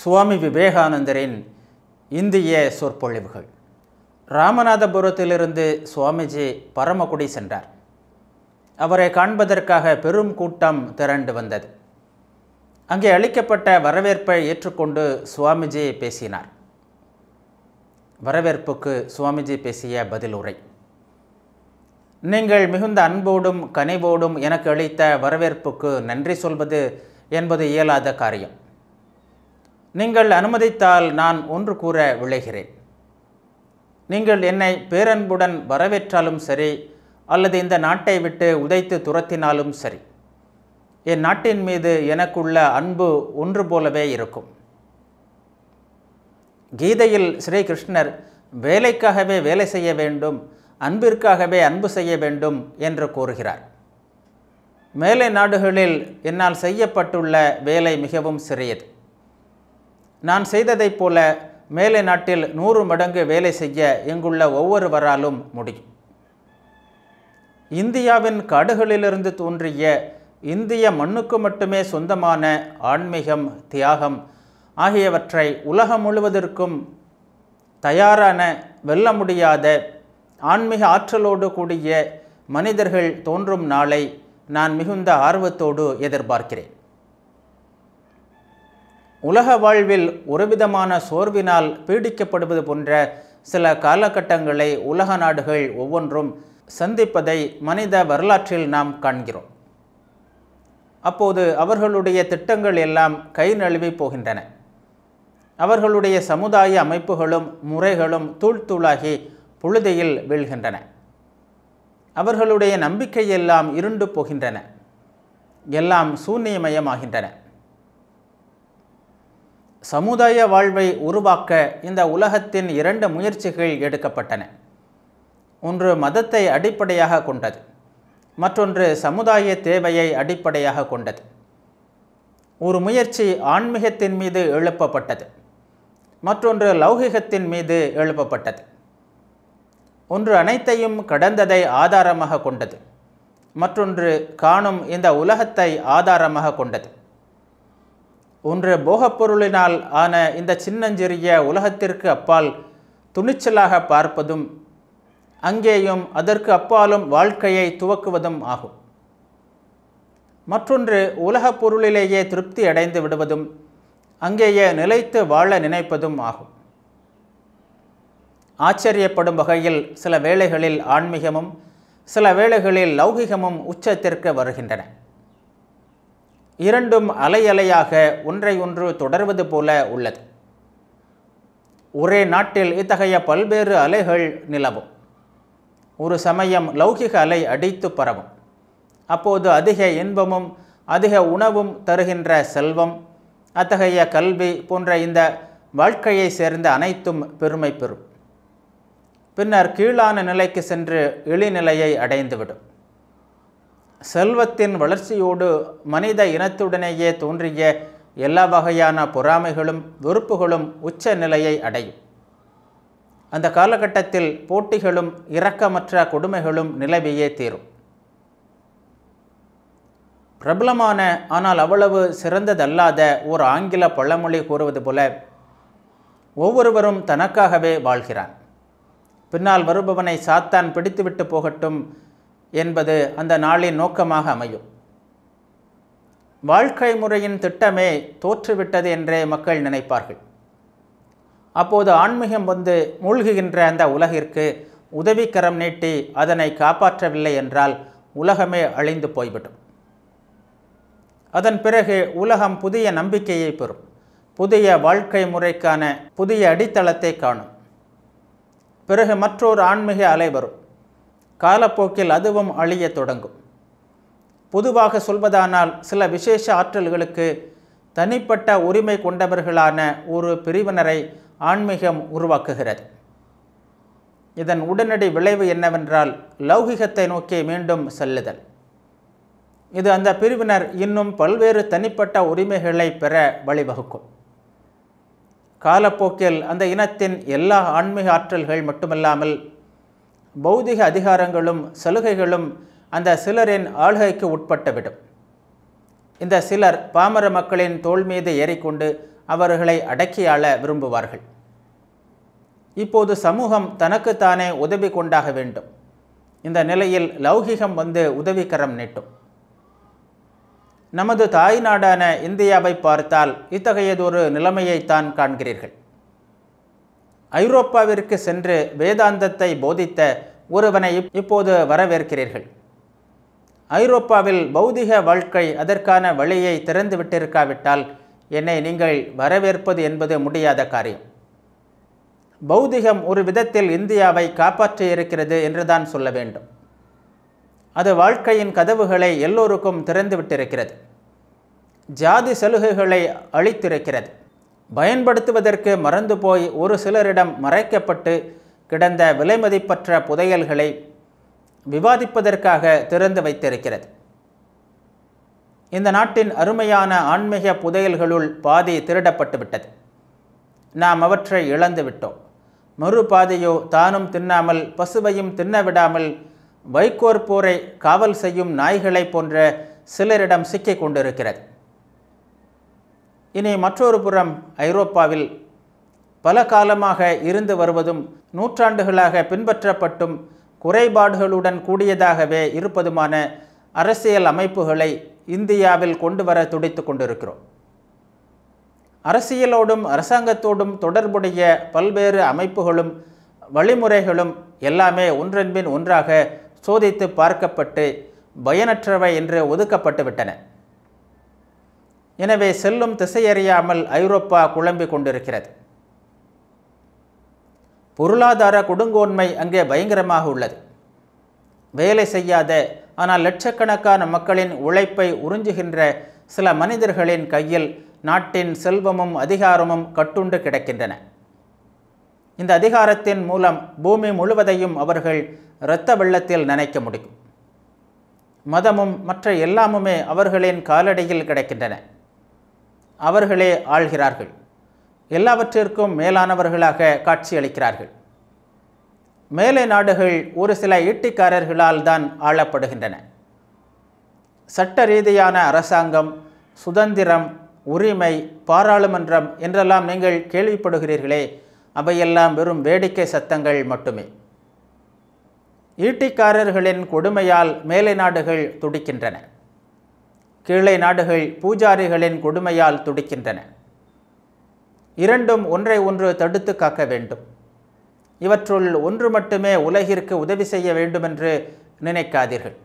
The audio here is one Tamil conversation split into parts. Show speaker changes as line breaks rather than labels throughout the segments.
சுவாமி விவேகானந்தரின் இந்திய சொற்பொழிவுகள் ராமநாதபுரத்திலிருந்து சுவாமிஜி பரமக்குடி சென்றார் அவரை காண்பதற்காக பெரும் கூட்டம் திரண்டு வந்தது அங்கே அளிக்கப்பட்ட வரவேற்பை ஏற்றுக்கொண்டு சுவாமிஜி பேசினார் வரவேற்புக்கு சுவாமிஜி பேசிய பதில் உரை நீங்கள் மிகுந்த அன்போடும் கனிவோடும் எனக்கு அளித்த வரவேற்புக்கு நன்றி சொல்வது என்பது இயலாத காரியம் நீங்கள் அனுமதித்தால் நான் ஒன்று கூற விளைகிறேன் நீங்கள் என்னை பேரன்புடன் வரவேற்றாலும் சரி அல்லது இந்த நாட்டை விட்டு உதைத்து துரத்தினாலும் சரி என் நாட்டின் மீது எனக்குள்ள அன்பு ஒன்று போலவே இருக்கும் கீதையில் ஸ்ரீகிருஷ்ணர் வேலைக்காகவே வேலை செய்ய வேண்டும் அன்பிற்காகவே அன்பு செய்ய வேண்டும் என்று கூறுகிறார் மேலை நாடுகளில் என்னால் செய்யப்பட்டுள்ள வேலை மிகவும் சிறியது நான் செய்ததைப் போல மேலை நாட்டில் நூறு மடங்கு வேலை செய்ய இங்குள்ள ஒவ்வொருவராலும் முடியும் இந்தியாவின் காடுகளிலிருந்து தோன்றிய இந்திய மண்ணுக்கு மட்டுமே சொந்தமான ஆன்மீகம் தியாகம் ஆகியவற்றை உலகம் முழுவதற்கும் தயாரான வெல்ல முடியாத ஆன்மீக ஆற்றலோடு கூடிய மனிதர்கள் தோன்றும் நாளை நான் மிகுந்த ஆர்வத்தோடு எதிர்பார்க்கிறேன் உலக வாழ்வில் ஒருவிதமான சோர்வினால் பீடிக்கப்படுவது போன்ற சில காலகட்டங்களை உலக நாடுகள் ஒவ்வொன்றும் சந்திப்பதை மனித வரலாற்றில் நாம் காண்கிறோம் அப்போது அவர்களுடைய திட்டங்கள் எல்லாம் கை நழுவி போகின்றன அவர்களுடைய சமுதாய அமைப்புகளும் முறைகளும் தூள்தூளாகி புழுதியில் வீழ்கின்றன அவர்களுடைய நம்பிக்கையெல்லாம் இருண்டு போகின்றன எல்லாம் சூன்யமயமாகின்றன சமுதாய வாழ்வை உருவாக்க இந்த உலகத்தின் இரண்டு முயற்சிகள் எடுக்கப்பட்டன ஒன்று மதத்தை அடிப்படையாக கொண்டது மற்றொன்று சமுதாய தேவையை அடிப்படையாக கொண்டது ஒரு முயற்சி ஆன்மீகத்தின் மீது எழுப்பப்பட்டது மற்றொன்று லௌகிகத்தின் மீது எழுப்பப்பட்டது ஒன்று அனைத்தையும் கடந்ததை ஆதாரமாக கொண்டது மற்றொன்று காணும் இந்த உலகத்தை ஆதாரமாக கொண்டது ஒன்று போகப்பொருளினால் ஆன இந்த சின்னஞ்சிறிய உலகத்திற்கு அப்பால் துணிச்சலாக பார்ப்பதும் அங்கேயும் அதற்கு அப்பாலும் வாழ்க்கையை துவக்குவதும் ஆகும் மற்றொன்று உலகப் பொருளிலேயே திருப்தி அடைந்து விடுவதும் அங்கேயே நிலைத்து வாழ நினைப்பதும் ஆகும் ஆச்சரியப்படும் வகையில் சில வேளைகளில் ஆன்மீகமும் சில வேளைகளில் லௌகிகமும் உச்சத்திற்கு வருகின்றன இரண்டும் அலை அலையாக ஒன்றை ஒன்று தொடர்வது போல உள்ளது ஒரே நாட்டில் இத்தகைய பல்வேறு அலைகள் நிலவும் ஒரு சமயம் லௌகிக அலை அடித்து பரவும் அப்போது அதிக இன்பமும் அதிக உணவும் தருகின்ற செல்வம் அத்தகைய கல்வி போன்ற இந்த வாழ்க்கையை சேர்ந்த அனைத்தும் பெருமை பெறும் பின்னர் கீழான நிலைக்கு சென்று இழிநிலையை அடைந்துவிடும் செல்வத்தின் வளர்ச்சியோடு மனித இனத்துடனேயே தோன்றிய எல்லா வகையான பொறாமைகளும் வெறுப்புகளும் உச்ச நிலையை அடையும் அந்த காலகட்டத்தில் போட்டிகளும் இரக்கமற்ற கொடுமைகளும் நிலவியே தீரும் பிரபலமான ஆனால் அவ்வளவு சிறந்ததல்லாத ஒரு ஆங்கில பழமொழி கூறுவது போல ஒவ்வொருவரும் தனக்காகவே வாழ்கிறான் பின்னால் வருபவனை சாத்தான் பிடித்துவிட்டு போகட்டும் என்பது அந்த நாளின் நோக்கமாக அமையும் வாழ்க்கை முறையின் திட்டமே தோற்றுவிட்டது என்றே மக்கள் நினைப்பார்கள் அப்போது ஆன்மீகம் வந்து மூழ்குகின்ற அந்த உலகிற்கு உதவிக்கரம் நீட்டி அதனை காப்பாற்றவில்லை என்றால் உலகமே அழிந்து போய்விடும் அதன் பிறகு உலகம் புதிய நம்பிக்கையை பெறும் புதிய வாழ்க்கை முறைக்கான புதிய அடித்தளத்தை காணும் பிறகு மற்றொரு ஆன்மீக அலை வரும் காலப்போக்கில் அதுவும் அழியத் தொடங்கும் பொதுவாக சொல்வதானால் சில விசேஷ ஆற்றல்களுக்கு தனிப்பட்ட உரிமை கொண்டவர்களான ஒரு பிரிவினரை ஆன்மீகம் உருவாக்குகிறது இதன் உடனடி விளைவு என்னவென்றால் லௌகிகத்தை நோக்கி மீண்டும் செல்லுதல் இது அந்த பிரிவினர் இன்னும் பல்வேறு தனிப்பட்ட உரிமைகளை பெற வழிவகுக்கும் காலப்போக்கில் அந்த இனத்தின் எல்லா ஆன்மீக ஆற்றல்கள் மட்டுமல்லாமல் பௌதிக அதிகாரங்களும் சலுகைகளும் அந்த சிலரின் ஆள்கைக்கு உட்பட்டுவிடும் இந்த சிலர் பாமர மக்களின் தோல் மீது ஏறிக்கொண்டு அவர்களை அடக்கியாள விரும்புவார்கள் இப்போது சமூகம் தனக்குத்தானே உதவி கொண்டாக வேண்டும் இந்த நிலையில் லௌகிகம் வந்து உதவிக்கரம் நீட்டும் நமது தாய் நாடான இந்தியாவை பார்த்தால் இத்தகையதொரு நிலைமையைத்தான் காண்கிறீர்கள் ஐரோப்பாவிற்கு சென்று வேதாந்தத்தை போதித்த ஒருவனை இப்போது வரவேற்கிறீர்கள் ஐரோப்பாவில் பௌதிக வாழ்க்கை அதற்கான வழியை திறந்து விட்டிருக்காவிட்டால் என்னை நீங்கள் வரவேற்பது என்பது முடியாத காரியம் பௌதிகம் ஒரு விதத்தில் இந்தியாவை காப்பாற்றியிருக்கிறது என்றுதான் சொல்ல வேண்டும் அது வாழ்க்கையின் கதவுகளை எல்லோருக்கும் திறந்துவிட்டிருக்கிறது ஜாதி சலுகைகளை அளித்திருக்கிறது பயன்படுத்துவதற்கு மறந்து போய் ஒரு சிலரிடம் மறைக்கப்பட்டு கிடந்த விலைமதிப்பற்ற புதையல்களை விவாதிப்பதற்காக திறந்து வைத்திருக்கிறது இந்த நாட்டின் அருமையான ஆன்மீக புதையல்களுள் பாதி திருடப்பட்டுவிட்டது நாம் அவற்றை இழந்துவிட்டோம் மறு பாதையோ தானும் தின்னாமல் பசுவையும் தின்னவிடாமல் வைக்கோர் போரை காவல் செய்யும் நாய்களை போன்ற சிலரிடம் சிக்கிக் கொண்டிருக்கிறது இனி மற்றொரு புறம் ஐரோப்பாவில் பல காலமாக இருந்து வருவதும் நூற்றாண்டுகளாக பின்பற்றப்பட்டும் குறைபாடுகளுடன் கூடியதாகவே இருப்பதுமான அரசியல் அமைப்புகளை இந்தியாவில் கொண்டு வர துடித்து கொண்டிருக்கிறோம் அரசியலோடும் அரசாங்கத்தோடும் தொடர்புடைய பல்வேறு அமைப்புகளும் வழிமுறைகளும் எல்லாமே ஒன்றன்பின் ஒன்றாக சோதித்து பார்க்கப்பட்டு பயனற்றவை என்று ஒதுக்கப்பட்டுவிட்டன எனவே செல்லும் திசையறியாமல் ஐரோப்பா குழம்பிக் கொண்டிருக்கிறது பொருளாதார கொடுங்கோன்மை அங்கே பயங்கரமாக உள்ளது வேலை செய்யாத ஆனால் லட்சக்கணக்கான மக்களின் உழைப்பை உறிஞ்சுகின்ற சில மனிதர்களின் கையில் நாட்டின் செல்வமும் அதிகாரமும் கட்டுண்டு கிடக்கின்றன இந்த அதிகாரத்தின் மூலம் பூமி முழுவதையும் அவர்கள் இரத்த வெள்ளத்தில் நினைக்க முடியும் மதமும் மற்ற எல்லாமுமே அவர்களின் காலடியில் கிடைக்கின்றன அவர்களே ஆள்கிறார்கள் எல்லாவற்றிற்கும் மேலானவர்களாக காட்சியளிக்கிறார்கள் மேலை நாடுகள் ஒரு சில ஈட்டிக்காரர்களால் தான் ஆளப்படுகின்றன சட்ட ரீதியான அரசாங்கம் சுதந்திரம் உரிமை பாராளுமன்றம் என்றெல்லாம் நீங்கள் கேள்விப்படுகிறீர்களே அவையெல்லாம் வெறும் வேடிக்கை சத்தங்கள் மட்டுமே ஈட்டிக்காரர்களின் கொடுமையால் மேலை நாடுகள் துடிக்கின்றன கீழே நாடுகள் பூஜாரிகளின் கொடுமையால் துடிக்கின்றன இரண்டும் ஒன்றை ஒன்று தடுத்து காக்க வேண்டும் இவற்றுள் ஒன்று மட்டுமே உலகிற்கு உதவி செய்ய வேண்டுமென்று நினைக்காதீர்கள்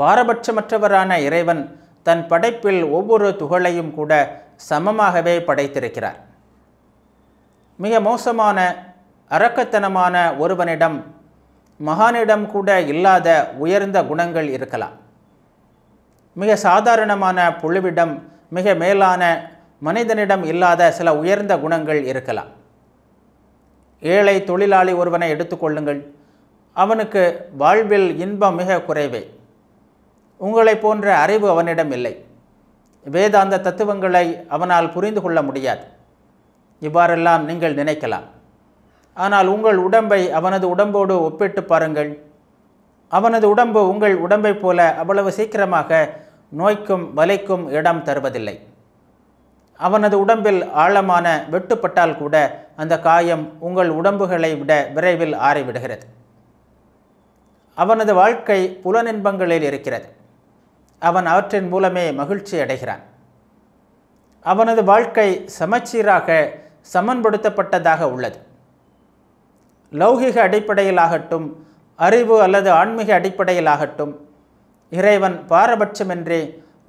பாரபட்சமற்றவரான இறைவன் தன் படைப்பில் ஒவ்வொரு துகளையும் கூட சமமாகவே படைத்திருக்கிறார் மிக மோசமான அரக்கத்தனமான ஒருவனிடம் மகானிடம் கூட இல்லாத உயர்ந்த குணங்கள் இருக்கலாம் மிக சாதாரணமான புழுவிடம் மிக மேலான மனிதனிடம் இல்லாத சில உயர்ந்த குணங்கள் இருக்கலாம் ஏழை தொழிலாளி ஒருவனை எடுத்துக்கொள்ளுங்கள் அவனுக்கு வாழ்வில் இன்பம் மிக குறைவே உங்களை போன்ற அறிவு அவனிடம் இல்லை வேதாந்த தத்துவங்களை அவனால் புரிந்து கொள்ள முடியாது இவ்வாறெல்லாம் நீங்கள் நினைக்கலாம் ஆனால் உங்கள் உடம்பை அவனது உடம்போடு ஒப்பிட்டு பாருங்கள் அவனது உடம்பு உங்கள் உடம்பை போல அவ்வளவு சீக்கிரமாக நோய்க்கும் வலைக்கும் இடம் தருவதில்லை அவனது உடம்பில் ஆழமான வெட்டுப்பட்டால் கூட அந்த காயம் உங்கள் உடம்புகளை விட விரைவில் ஆறிவிடுகிறது அவனது வாழ்க்கை புலனின்பங்களில் இருக்கிறது அவன் அவற்றின் மூலமே மகிழ்ச்சி அடைகிறான் அவனது வாழ்க்கை சமச்சீராக சமன்படுத்தப்பட்டதாக உள்ளது லௌகிக அடிப்படையிலாகட்டும் அறிவு அல்லது ஆன்மீக அடிப்படையிலாகட்டும் இறைவன் பாரபட்சமின்றி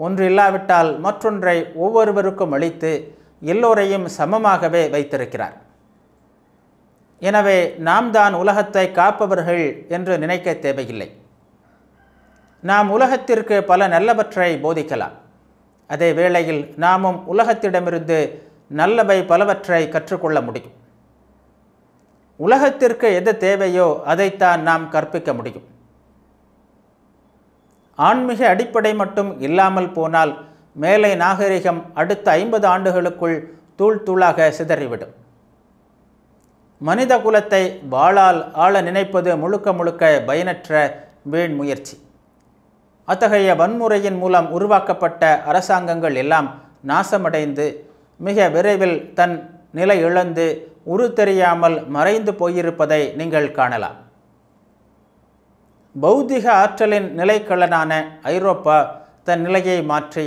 ஒன்று இல்லாவிட்டால் மற்றொன்றை ஒவ்வொருவருக்கும் அளித்து எல்லோரையும் சமமாகவே வைத்திருக்கிறார் எனவே நாம் தான் உலகத்தை காப்பவர்கள் என்று நினைக்க தேவையில்லை நாம் உலகத்திற்கு பல நல்லவற்றை போதிக்கலாம் அதே வேளையில் நாமும் உலகத்திடமிருந்து நல்லவை பலவற்றை கற்றுக்கொள்ள முடியும் உலகத்திற்கு எது தேவையோ அதைத்தான் நாம் கற்பிக்க முடியும் ஆன்மீக அடிப்படை மட்டும் இல்லாமல் போனால் மேலை நாகரிகம் அடுத்த ஐம்பது ஆண்டுகளுக்குள் தூள் தூளாக சிதறிவிடும் மனித குலத்தை வாழால் ஆள நினைப்பது முழுக்க முழுக்க பயனற்ற வீண் முயற்சி அத்தகைய வன்முறையின் மூலம் உருவாக்கப்பட்ட அரசாங்கங்கள் எல்லாம் நாசமடைந்து மிக விரைவில் தன் நிலை இழந்து உரு தெரியாமல் மறைந்து போயிருப்பதை நீங்கள் காணலாம் பௌத்திக ஆற்றலின் நிலைக்கலனான ஐரோப்பா தன் நிலையை மாற்றி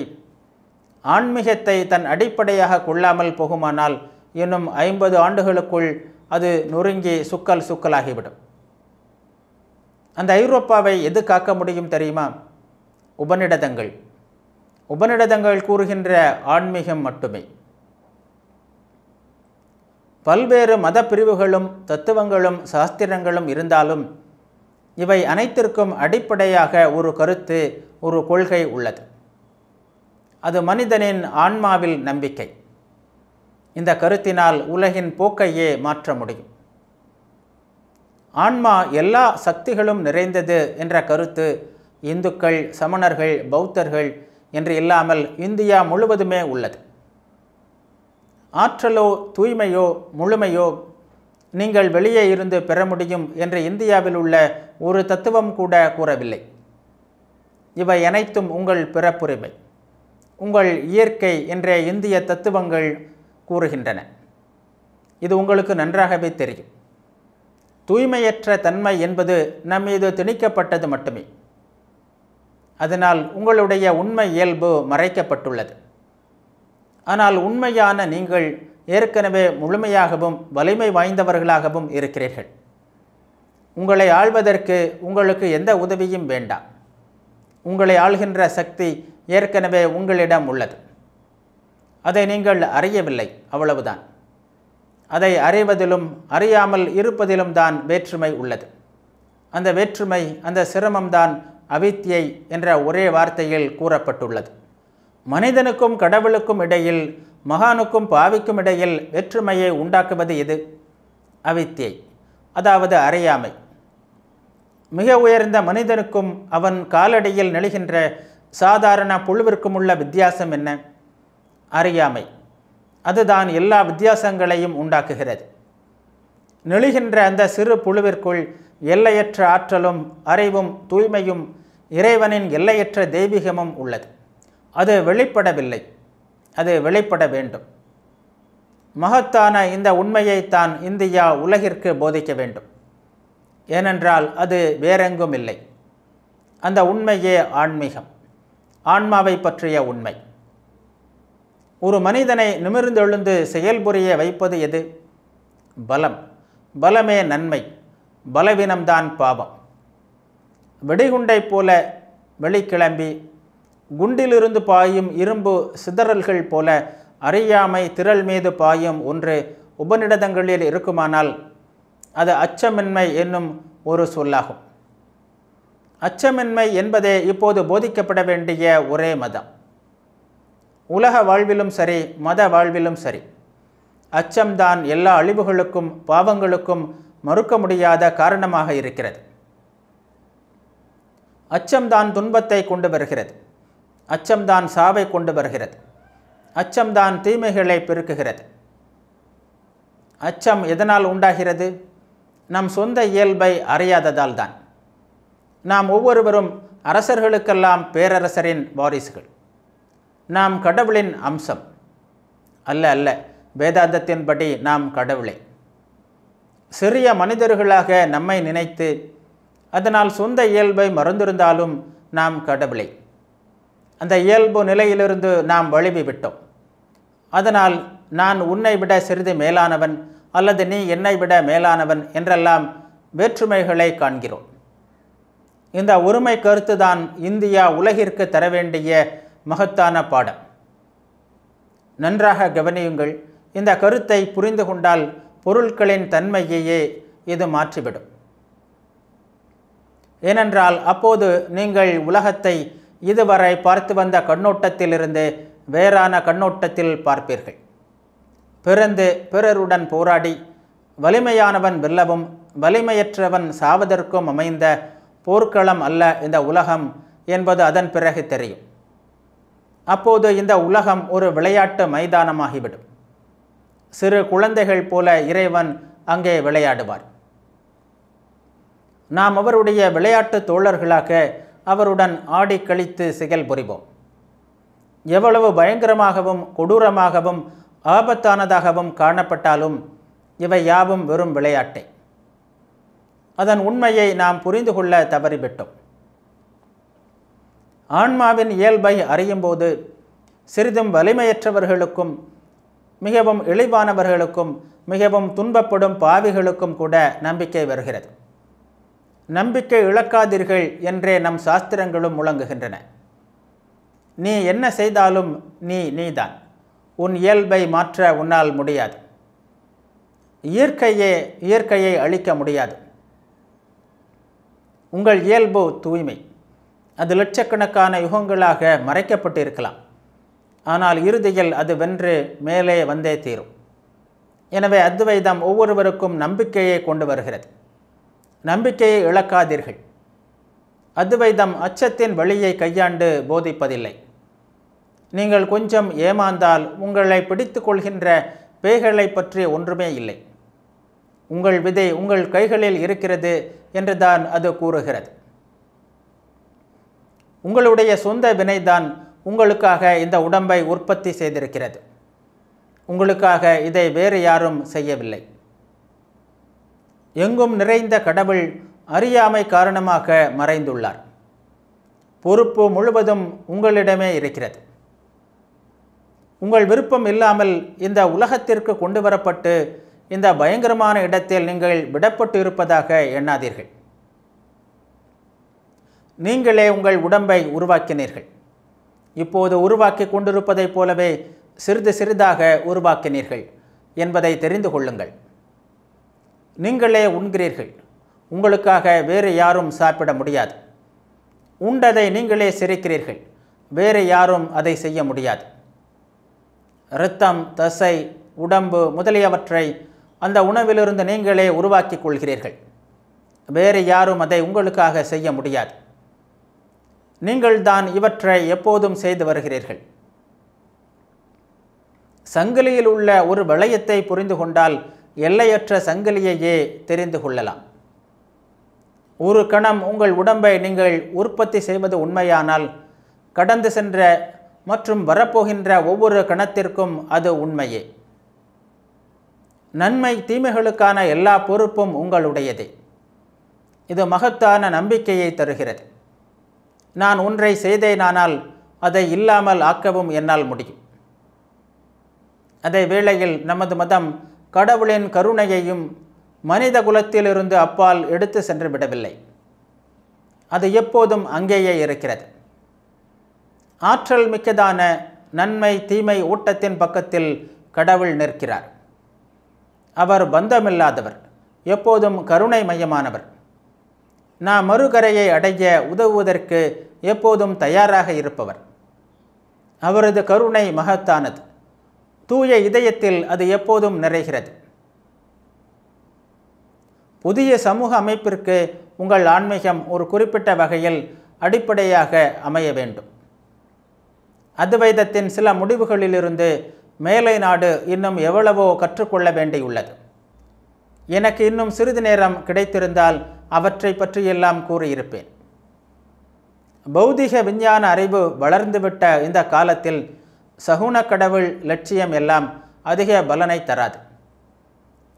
ஆன்மீகத்தை தன் அடிப்படையாக கொள்ளாமல் போகுமானால் இன்னும் ஐம்பது ஆண்டுகளுக்குள் அது நொறுங்கி சுக்கல் சுக்கலாகிவிடும் அந்த ஐரோப்பாவை எது காக்க முடியும் தெரியுமா உபநிடதங்கள் உபநிடதங்கள் கூறுகின்ற ஆன்மீகம் மட்டுமே பல்வேறு மத பிரிவுகளும் தத்துவங்களும் சாஸ்திரங்களும் இருந்தாலும் இவை அனைத்திற்கும் அடிப்படையாக ஒரு கருத்து ஒரு கொள்கை உள்ளது அது மனிதனின் ஆன்மாவில் நம்பிக்கை இந்த கருத்தினால் உலகின் போக்கையே மாற்ற முடியும் ஆன்மா எல்லா சக்திகளும் நிறைந்தது என்ற கருத்து இந்துக்கள் சமணர்கள் பௌத்தர்கள் என்று இல்லாமல் இந்தியா முழுவதுமே உள்ளது ஆற்றலோ தூய்மையோ முழுமையோ நீங்கள் வெளியே இருந்து பெற முடியும் என்று இந்தியாவில் உள்ள ஒரு தத்துவம் கூட கூறவில்லை இவை அனைத்தும் உங்கள் பிறப்புரிமை உங்கள் இயற்கை என்ற இந்திய தத்துவங்கள் கூறுகின்றன இது உங்களுக்கு நன்றாகவே தெரியும் தூய்மையற்ற தன்மை என்பது நம் மீது திணிக்கப்பட்டது மட்டுமே அதனால் உங்களுடைய உண்மை இயல்பு மறைக்கப்பட்டுள்ளது ஆனால் உண்மையான நீங்கள் ஏற்கனவே முழுமையாகவும் வலிமை வாய்ந்தவர்களாகவும் இருக்கிறீர்கள் உங்களை ஆள்வதற்கு உங்களுக்கு எந்த உதவியும் வேண்டாம் உங்களை ஆள்கின்ற சக்தி ஏற்கனவே உங்களிடம் உள்ளது அதை நீங்கள் அறியவில்லை அவ்வளவுதான் அதை அறிவதிலும் அறியாமல் இருப்பதிலும் தான் வேற்றுமை உள்ளது அந்த வேற்றுமை அந்த சிரமம்தான் அவித்தியை என்ற ஒரே வார்த்தையில் கூறப்பட்டுள்ளது மனிதனுக்கும் கடவுளுக்கும் இடையில் மகானுக்கும் பாவிக்கும் இடையில் வேற்றுமையை உண்டாக்குவது எது அவித்தியை அதாவது அறியாமை மிக உயர்ந்த மனிதனுக்கும் அவன் காலடியில் நெழுகின்ற சாதாரண புழுவிற்கும் உள்ள வித்தியாசம் என்ன அறியாமை அதுதான் எல்லா வித்தியாசங்களையும் உண்டாக்குகிறது நெழுகின்ற அந்த சிறு புழுவிற்குள் எல்லையற்ற ஆற்றலும் அறிவும் தூய்மையும் இறைவனின் எல்லையற்ற தெய்வீகமும் உள்ளது அது வெளிப்படவில்லை அது வெளிப்பட வேண்டும் மகத்தான இந்த உண்மையை தான் இந்தியா உலகிற்கு போதிக்க வேண்டும் ஏனென்றால் அது வேறெங்கும் இல்லை அந்த உண்மையே ஆன்மீகம் ஆன்மாவை பற்றிய உண்மை ஒரு மனிதனை நிமிர்ந்தெழுந்து செயல்புரிய வைப்பது எது பலம் பலமே நன்மை பலவீனம்தான் பாவம் வெடிகுண்டை போல வெளிக்கிளம்பி குண்டிலிருந்து பாயும் இரும்பு சிதறல்கள் போல அறியாமை திரள் மீது பாயும் ஒன்று உபநிடதங்களில் இருக்குமானால் அது அச்சமின்மை என்னும் ஒரு சொல்லாகும் அச்சமின்மை என்பதே இப்போது போதிக்கப்பட வேண்டிய ஒரே மதம் உலக வாழ்விலும் சரி மத வாழ்விலும் சரி அச்சம்தான் எல்லா அழிவுகளுக்கும் பாவங்களுக்கும் மறுக்க முடியாத காரணமாக இருக்கிறது அச்சம்தான் துன்பத்தை கொண்டு வருகிறது அச்சம்தான் சாவை கொண்டு வருகிறது அச்சம்தான் தீமைகளை பெருக்குகிறது அச்சம் எதனால் உண்டாகிறது நம் சொந்த இயல்பை அறியாததால் தான் நாம் ஒவ்வொருவரும் அரசர்களுக்கெல்லாம் பேரரசரின் வாரிசுகள் நாம் கடவுளின் அம்சம் அல்ல அல்ல வேதாந்தத்தின்படி நாம் கடவுளை சிறிய மனிதர்களாக நம்மை நினைத்து அதனால் சொந்த இயல்பை மறந்திருந்தாலும் நாம் கடவுளை அந்த இயல்பு நிலையிலிருந்து நாம் வழுவி விட்டோம் அதனால் நான் உன்னை விட சிறிது மேலானவன் அல்லது நீ என்னை விட மேலானவன் என்றெல்லாம் வேற்றுமைகளை காண்கிறோம் இந்த ஒருமை கருத்து தான் இந்தியா உலகிற்கு தர வேண்டிய மகத்தான பாடம் நன்றாக கவனியுங்கள் இந்த கருத்தை புரிந்து கொண்டால் பொருட்களின் தன்மையையே இது மாற்றிவிடும் ஏனென்றால் அப்போது நீங்கள் உலகத்தை இதுவரை பார்த்து வந்த கண்ணோட்டத்திலிருந்து வேறான கண்ணோட்டத்தில் பார்ப்பீர்கள் பிறந்து பிறருடன் போராடி வலிமையானவன் வெல்லவும் வலிமையற்றவன் சாவதற்கும் அமைந்த போர்க்களம் அல்ல இந்த உலகம் என்பது அதன் பிறகு தெரியும் அப்போது இந்த உலகம் ஒரு விளையாட்டு மைதானமாகிவிடும் சிறு குழந்தைகள் போல இறைவன் அங்கே விளையாடுவார் நாம் அவருடைய விளையாட்டு தோழர்களாக அவருடன் ஆடி கழித்து செயல் புரிவோம் எவ்வளவு பயங்கரமாகவும் கொடூரமாகவும் ஆபத்தானதாகவும் காணப்பட்டாலும் இவை யாவும் வெறும் விளையாட்டே அதன் உண்மையை நாம் புரிந்து கொள்ள தவறிவிட்டோம் ஆன்மாவின் இயல்பை அறியும்போது சிறிதும் வலிமையற்றவர்களுக்கும் மிகவும் இழிவானவர்களுக்கும் மிகவும் துன்பப்படும் பாவிகளுக்கும் கூட நம்பிக்கை வருகிறது நம்பிக்கை இழக்காதீர்கள் என்றே நம் சாஸ்திரங்களும் முழங்குகின்றன நீ என்ன செய்தாலும் நீ நீதான் உன் இயல்பை மாற்ற உன்னால் முடியாது இயற்கையே இயற்கையை அழிக்க முடியாது உங்கள் இயல்பு தூய்மை அது லட்சக்கணக்கான யுகங்களாக மறைக்கப்பட்டிருக்கலாம் ஆனால் இறுதியில் அது வென்று மேலே வந்தே தீரும் எனவே அத்வைதம் ஒவ்வொருவருக்கும் நம்பிக்கையை கொண்டு வருகிறது நம்பிக்கையை இழக்காதீர்கள் அத்வைதம் அச்சத்தின் வழியை கையாண்டு போதிப்பதில்லை நீங்கள் கொஞ்சம் ஏமாந்தால் உங்களை பிடித்து கொள்கின்ற பேய்களை பற்றி ஒன்றுமே இல்லை உங்கள் விதை உங்கள் கைகளில் இருக்கிறது என்றுதான் அது கூறுகிறது உங்களுடைய சொந்த வினைதான் உங்களுக்காக இந்த உடம்பை உற்பத்தி செய்திருக்கிறது உங்களுக்காக இதை வேறு யாரும் செய்யவில்லை எங்கும் நிறைந்த கடவுள் அறியாமை காரணமாக மறைந்துள்ளார் பொறுப்பு முழுவதும் உங்களிடமே இருக்கிறது உங்கள் விருப்பம் இல்லாமல் இந்த உலகத்திற்கு கொண்டு வரப்பட்டு இந்த பயங்கரமான இடத்தில் நீங்கள் விடப்பட்டு இருப்பதாக எண்ணாதீர்கள் நீங்களே உங்கள் உடம்பை உருவாக்கினீர்கள் இப்போது உருவாக்கி கொண்டிருப்பதைப் போலவே சிறிது சிறிதாக உருவாக்கினீர்கள் என்பதை தெரிந்து கொள்ளுங்கள் நீங்களே உண்கிறீர்கள் உங்களுக்காக வேறு யாரும் சாப்பிட முடியாது உண்டதை நீங்களே சிரிக்கிறீர்கள் வேறு யாரும் அதை செய்ய முடியாது இரத்தம் தசை உடம்பு முதலியவற்றை அந்த உணவிலிருந்து நீங்களே உருவாக்கி கொள்கிறீர்கள் வேறு யாரும் அதை உங்களுக்காக செய்ய முடியாது நீங்கள்தான் இவற்றை எப்போதும் செய்து வருகிறீர்கள் சங்கிலியில் உள்ள ஒரு வளையத்தை புரிந்து கொண்டால் எல்லையற்ற சங்கிலியையே தெரிந்து கொள்ளலாம் ஒரு கணம் உங்கள் உடம்பை நீங்கள் உற்பத்தி செய்வது உண்மையானால் கடந்து சென்ற மற்றும் வரப்போகின்ற ஒவ்வொரு கணத்திற்கும் அது உண்மையே நன்மை தீமைகளுக்கான எல்லா பொறுப்பும் உங்களுடையது இது மகத்தான நம்பிக்கையை தருகிறது நான் ஒன்றை செய்தேனானால் அதை இல்லாமல் ஆக்கவும் என்னால் முடியும் அதே வேளையில் நமது மதம் கடவுளின் கருணையையும் மனித குலத்திலிருந்து அப்பால் எடுத்து சென்று விடவில்லை அது எப்போதும் அங்கேயே இருக்கிறது ஆற்றல் மிக்கதான நன்மை தீமை ஊட்டத்தின் பக்கத்தில் கடவுள் நிற்கிறார் அவர் பந்தமில்லாதவர் எப்போதும் கருணை மையமானவர் நாம் மறுகரையை அடைய உதவுவதற்கு எப்போதும் தயாராக இருப்பவர் அவரது கருணை மகத்தானது தூய இதயத்தில் அது எப்போதும் நிறைகிறது புதிய சமூக அமைப்பிற்கு உங்கள் ஆன்மீகம் ஒரு குறிப்பிட்ட வகையில் அடிப்படையாக அமைய வேண்டும் அத்வைதத்தின் சில முடிவுகளிலிருந்து மேலை நாடு இன்னும் எவ்வளவோ கற்றுக்கொள்ள வேண்டியுள்ளது எனக்கு இன்னும் சிறிது நேரம் கிடைத்திருந்தால் அவற்றை பற்றியெல்லாம் கூறியிருப்பேன் பௌதிக விஞ்ஞான அறிவு வளர்ந்துவிட்ட இந்த காலத்தில் சகுன கடவுள் லட்சியம் எல்லாம் அதிக பலனை தராது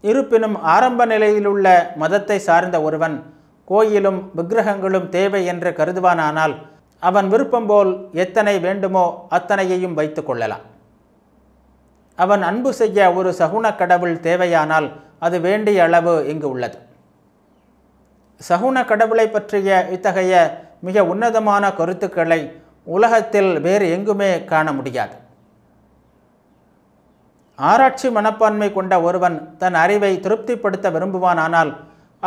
இருப்பினும் ஆரம்ப நிலையிலுள்ள மதத்தை சார்ந்த ஒருவன் கோயிலும் விக்கிரகங்களும் தேவை என்று கருதுவானானால் அவன் விருப்பம் போல் எத்தனை வேண்டுமோ அத்தனையையும் வைத்து கொள்ளலாம் அவன் அன்பு செய்ய ஒரு சகுன கடவுள் தேவையானால் அது வேண்டிய அளவு இங்கு உள்ளது சகுன கடவுளை பற்றிய இத்தகைய மிக உன்னதமான கருத்துக்களை உலகத்தில் வேறு எங்குமே காண முடியாது ஆராய்ச்சி மனப்பான்மை கொண்ட ஒருவன் தன் அறிவை திருப்திப்படுத்த விரும்புவான் ஆனால்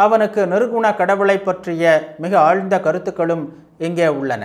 அவனுக்கு நிர்குண கடவுளை பற்றிய மிக ஆழ்ந்த கருத்துக்களும் இங்கே உள்ளன